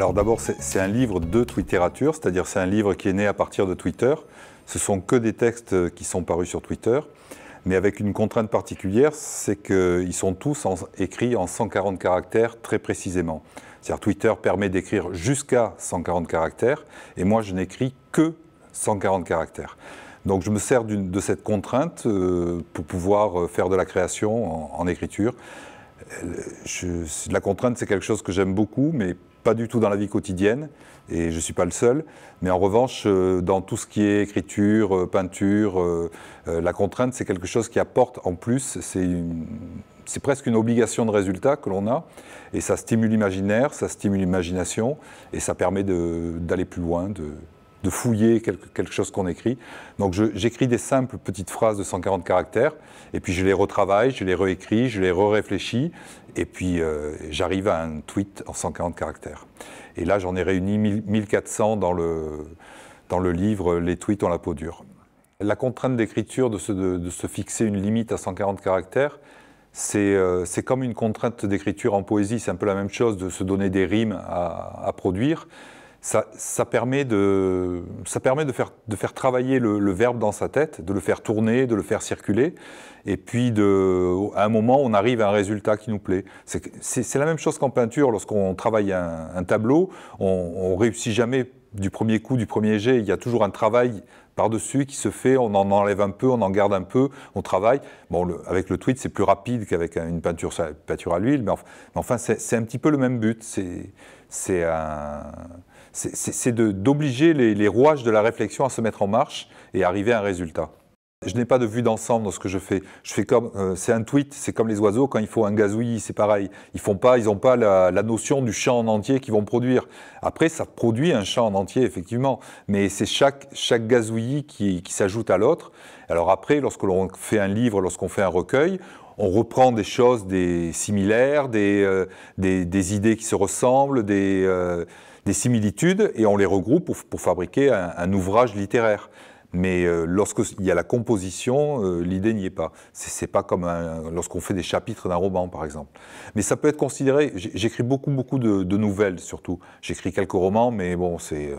Alors d'abord, c'est un livre de Twitterature, c'est-à-dire c'est un livre qui est né à partir de Twitter. Ce sont que des textes qui sont parus sur Twitter, mais avec une contrainte particulière, c'est qu'ils sont tous écrits en 140 caractères très précisément. C'est-à-dire Twitter permet d'écrire jusqu'à 140 caractères, et moi je n'écris que 140 caractères. Donc je me sers de cette contrainte euh, pour pouvoir euh, faire de la création en, écriture. Euh, la contrainte, c'est quelque chose que j'aime beaucoup, mais pas du tout dans la vie quotidienne, et je ne suis pas le seul. Mais en revanche, euh, dans tout ce qui est écriture, euh, peinture, euh, la contrainte, c'est quelque chose qui apporte en plus. C'est presque une obligation de résultat que l'on a, et ça stimule l'imaginaire, ça stimule l'imagination, et ça permet d'aller plus loin, de, de fouiller quelque, chose qu'on écrit. Donc j'écris des simples petites phrases de 140 caractères, et puis je les retravaille, je les réécris, je les réfléchis et puis euh, j'arrive à un tweet en 140 caractères. Et là, j'en ai réuni 1400 dans le, dans le livre Les tweets ont la peau dure. La contrainte d'écriture de, de se, fixer une limite à 140 caractères, euh, c'est comme une contrainte d'écriture en poésie, c'est un peu la même chose de se donner des rimes à produire ça, permet, de, ça permet de, faire, de faire travailler le, verbe dans sa tête, de le faire tourner, de le faire circuler, et puis de, à un moment, on arrive à un résultat qui nous plaît. C'est la même chose qu'en peinture, lorsqu'on travaille un, tableau, on, ne réussit jamais du premier coup, du premier jet, il y a toujours un travail par-dessus qui se fait, on en enlève un peu, on en garde un peu, on travaille. Bon, avec le tweet, c'est plus rapide qu'avec une peinture, peinture à l'huile, mais, enfin, c'est un petit peu le même but. C'est c'est d'obliger les, rouages de la réflexion à se mettre en marche et arriver à un résultat. Je n'ai pas de vue d'ensemble dans ce que je fais. Euh, c'est un tweet, c'est comme les oiseaux quand il faut un gazouillis, c'est pareil. Ils font pas, ils n'ont pas la, notion du champ en entier qu'ils vont produire. Après, ça produit un champ en entier effectivement, mais c'est chaque chaque gazouillis qui, s'ajoute à l'autre. Alors après, lorsque l'on fait un livre, lorsqu'on fait un recueil, on reprend des choses des similaires, des, euh, idées qui se ressemblent, euh, des similitudes et on les regroupe pour, fabriquer un, ouvrage littéraire. Mais euh, lorsqu'il y a la composition, euh, l'idée n'y est pas. C'est pas comme lorsqu'on fait des chapitres d'un roman, par exemple. Mais ça peut être considéré. J'écris beaucoup, beaucoup de, nouvelles, surtout. J'écris quelques romans, mais bon, euh,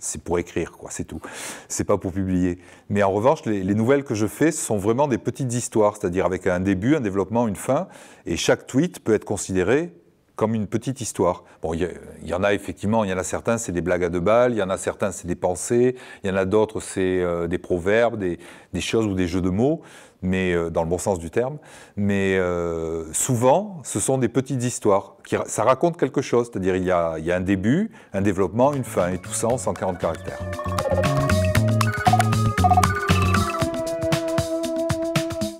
c'est. pour écrire, quoi, c'est tout. C'est pas pour publier. Mais en revanche, les, les, nouvelles que je fais sont vraiment des petites histoires, c'est-à-dire avec un début, un développement, une fin. Et chaque tweet peut être considéré comme une petite histoire. Bon, il y, en a effectivement, il y en a certains, c'est des blagues à deux balles, il y en a certains, c'est des pensées, il y en a d'autres, c'est euh, des proverbes, des, choses ou des jeux de mots, mais euh, dans le bon sens du terme. Mais euh, souvent, ce sont des petites histoires. Qui, ça raconte quelque chose, c'est-à-dire il y, y, a un début, un développement, une fin, et tout ça en 140 caractères.